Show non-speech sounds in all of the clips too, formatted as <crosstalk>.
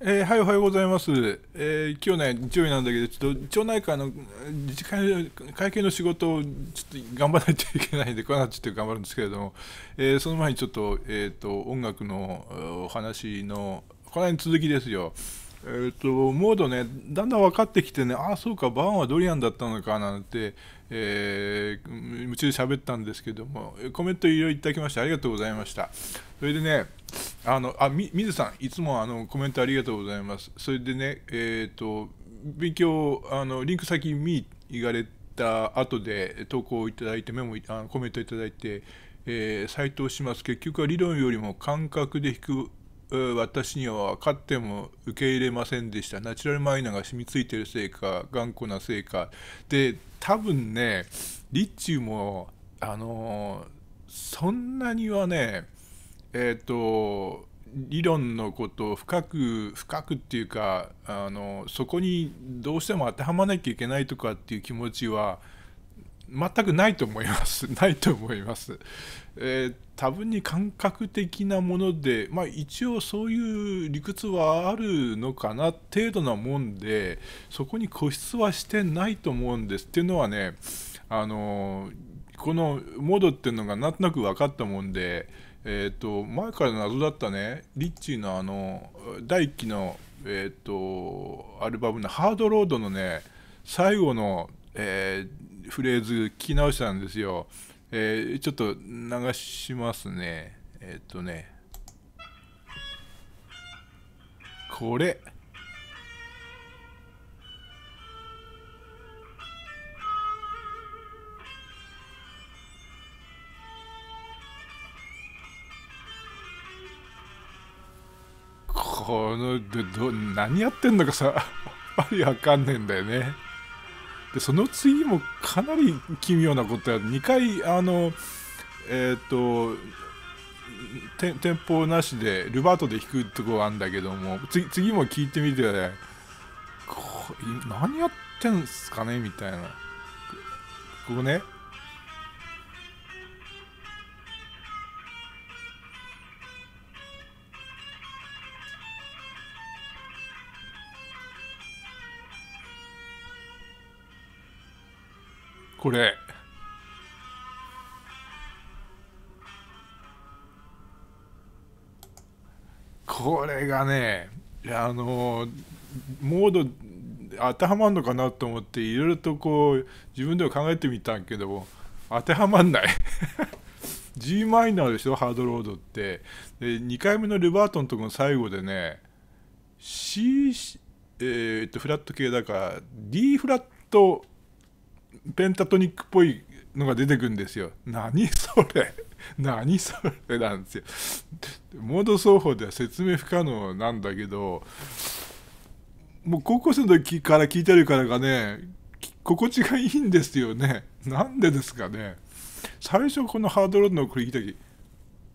えー、はい、おはようございます。えー、今日ね、日曜日なんだけど、ちょっと町内会の自治会会計の仕事をちょっと頑張らないといけないんで、こなっちょって頑張るんですけれども、えー、その前にちょっと、えっ、ー、と、音楽のお話の、この辺続きですよ。えーと、モードね、だんだん分かってきてね、ああ、そうか、バーンはドリアンだったのかなんて、えー、夢中で喋ったんですけども、コメントいろいろいただきまして、ありがとうございました。それでね、あのあみ水さん、いつもあのコメントありがとうございます。それでね、えーと、勉強あの、リンク先見行かれた後で投稿いただいて、メモあコメントいただいて、えー、再答します。結局は理論よりも感覚で引く私には分かっても受け入れませんでしたナチュラルマイナーが染みついてるせいか頑固なせいかで多分ねリッチもあのそんなにはねえっ、ー、と理論のことを深く深くっていうかあのそこにどうしても当てはまなきゃいけないとかっていう気持ちは全くないと思います。<laughs> ないと思います。えー、多分に感覚的なもので、まあ、一応そういう理屈はあるのかな程度なもんでそこに固執はしてないと思うんですっていうのはねあのこのモードっていうのがなんとなく分かったもんで、えーと、前から謎だったねリッチーのあの第1期の、えーと、とアルバムの「ハードロード」のね最後の、えーフレーズ聞き直したんですよ。えー、ちょっと流しますね。えー、っとね。これ。このどど何やってんのかさ <laughs> あんまりわかんねえんだよね。でその次もかなり奇妙なことや2回あのえっ、ー、と店舗なしでルバートで弾くとこがあるんだけども次も聞いてみてね何やってんすかねみたいなここねこれこれがねあのモード当てはまるのかなと思っていろいろとこう自分では考えてみたんけど当てはまんない <laughs> g マイナーでしょハードロードってで2回目のルバートのとこの最後でね C、えー、っとフラット系だから D フラットペンタトニックっぽいのが出てくんですよ。何それ <laughs> 何それなんですよ。モード奏法では説明不可能なんだけど、もう高校生の時から聞いてるからがね、心地がいいんですよね。なんでですかね。最初このハードロードのこれ聞いた時、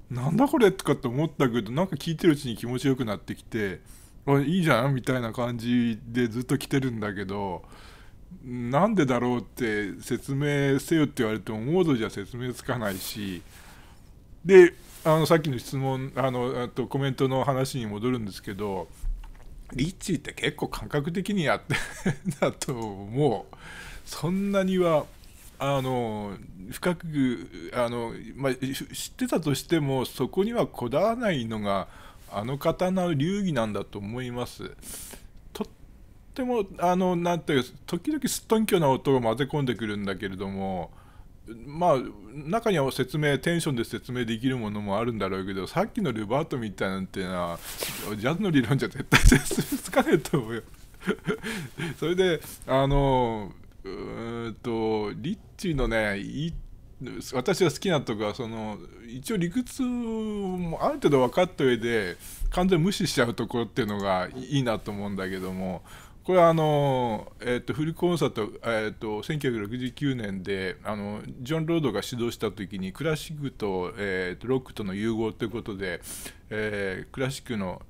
なんだこれとかって思ったけど、なんか聞いてるうちに気持ちよくなってきて、いいじゃんみたいな感じでずっと来てるんだけど、なんでだろうって説明せよって言われてもモードじゃ説明つかないしであのさっきの質問あのあとコメントの話に戻るんですけどリッチーって結構感覚的にやってだと思うそんなにはあの深くあの、まあ、知ってたとしてもそこにはこだわらないのがあの方の流儀なんだと思います。てもあのなんていう時々すっとんきょな音を混ぜ込んでくるんだけれどもまあ中には説明テンションで説明できるものもあるんだろうけどさっきのルバートみたいなんていうのはジャズの理論じゃ絶対説明つかねえと思うよ <laughs> それであのうんとリッチーのね私が好きなとこはその一応理屈もある程度分かった上で完全無視しちゃうところっていうのがいいなと思うんだけどもこれはあの、えー、とフルコンサート、えーと、1969年であのジョン・ロードが指導した時にクラシックと,、えー、とロックとの融合ということで、えー、クラシックの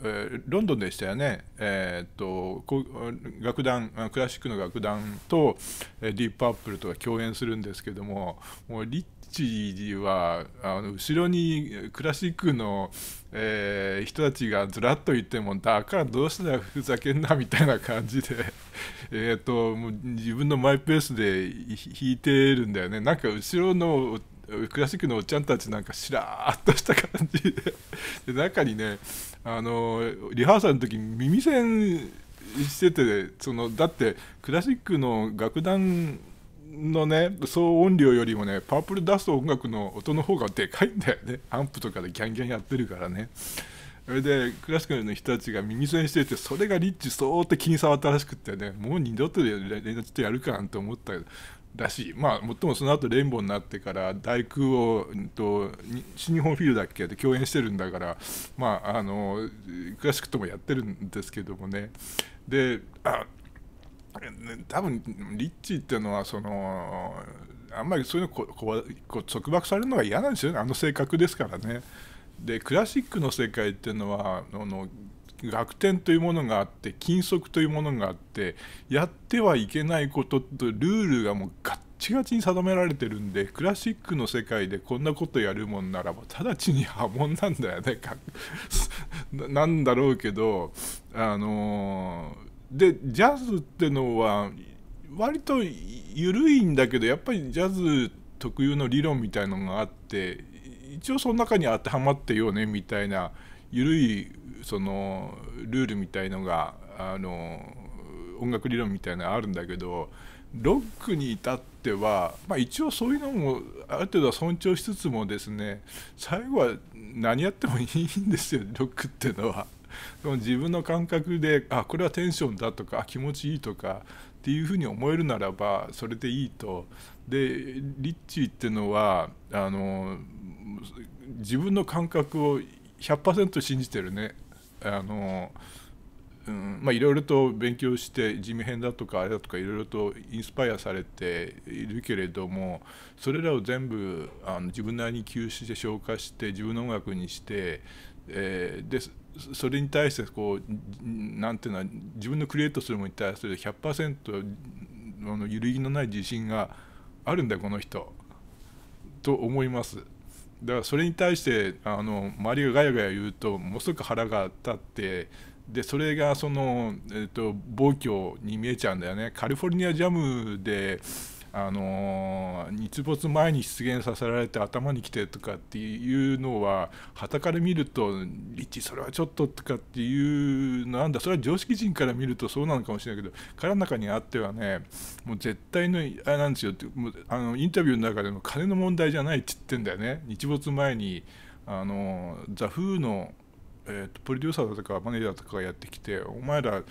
えー、ロンドンでしたよね、えーと、楽団クラシックの楽団と、ディープアップルとか共演するんですけどももうリッチはあの後ろにクラシックの、えー、人たちがずらっといてもだからどうしたらふざけんなみたいな感じで <laughs> えともう自分のマイペースで弾いてるんだよねなんか後ろのクラシックのおっちゃんたちなんかしらーっとした感じで <laughs> で中にねあのリハーサルの時耳栓しててそのだってクラシックの楽団のね騒音量よりもねパープルダスト音楽の音の方がでかいんだよねアンプとかでギャンギャンやってるからねそれでクラシカルの人たちが耳栓しててそれがリッチそうって気に触ったらしくてねもう二度と連絡とやるかなんて思ったらしいまあもっともその後レインボーになってから大工を、と、新日本フィールドだっけで共演してるんだからまああのクラシックともやってるんですけどもねであ多分リッチーっていうのはそのあんまりそういうのこここ束縛されるのが嫌なんですよねあの性格ですからね。でクラシックの世界っていうのはあの楽天というものがあって禁則というものがあってやってはいけないこととルールがもうガッチガチに定められてるんでクラシックの世界でこんなことやるもんならば直ちに破門なんだよね <laughs> なんだろうけどあのーでジャズってのは割と緩いんだけどやっぱりジャズ特有の理論みたいのがあって一応その中に当てはまってようねみたいな緩いそのルールみたいのがあの音楽理論みたいなのあるんだけどロックに至っては、まあ、一応そういうのもある程度は尊重しつつもですね最後は何やってもいいんですよロックっていうのは。<laughs> でも自分の感覚であこれはテンションだとか気持ちいいとかっていうふうに思えるならばそれでいいとでリッチーっていうのはあの自分の感覚を100%信じてるねあの、いろいろと勉強して地味編だとかあれだとかいろいろとインスパイアされているけれどもそれらを全部あの自分なりに吸収して消化して自分の音楽にして、えー、でそれに対してこうなんていうのは自分のクリエイトするものに対する100%の揺るぎのない自信があるんだこの人と思います。だからそれに対してあの周りがガヤガヤ言うとものすごく腹が立ってでそれがその、えーと暴挙に見えちゃうんだよね。カリフォルニアジャムであの日没前に出現させられて頭に来てとかっていうのははたから見るとチ、それはちょっととかっていうなんだそれは常識人から見るとそうなのかもしれないけど彼の中にあってはねもう絶対のあれなんですよってもうあのインタビューの中でも金の問題じゃないって言ってんだよね日没前にあのザ・フーの、えーと、とプロデューサーだとかマネージャーとかがやってきてお前ら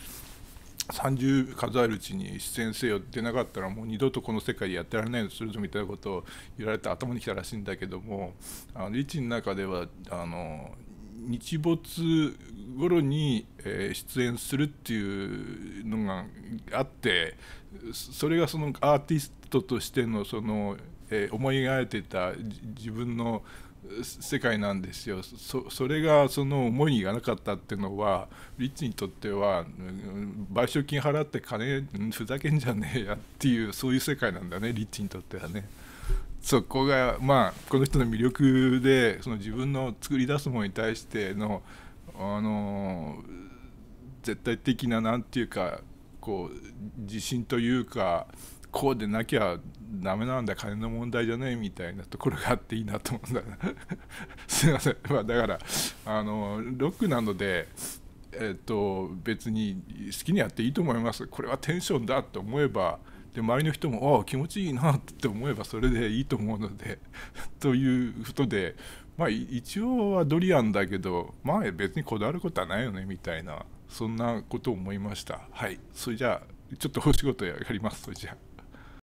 30数えるうちに出演せよ出なかったらもう二度とこの世界でやってられないのするぞみたいなことを言われて頭にきたらしいんだけどもあのリチの中ではあの日没頃に、え出演するっていうのがあってそれがそのアーティストとしてのその、え思い描いてた自分の世界なんですよそそれがその思いにいかなかったっていうのはリッチにとっては賠償金払って金ふざけんじゃねえやっていうそういう世界なんだねリッチにとってはね。そこがまあこの人の魅力でその自分の作り出すものに対してのあの絶対的な何て言うかこう自信というか。こうでなきゃダメなんだ金の問題じゃねえみたいなところがあっていいなと思うんだ <laughs> すいません、まあ、だからあのロックなので、えっと、別に好きにやっていいと思いますこれはテンションだと思えばで周りの人もああ気持ちいいなって思えばそれでいいと思うので <laughs> ということで、まあ、一応はドリアンだけど、まあ、別にこだわることはないよねみたいなそんなことを思いました。はいそれじゃあちょっとお仕事やりますそれじゃあ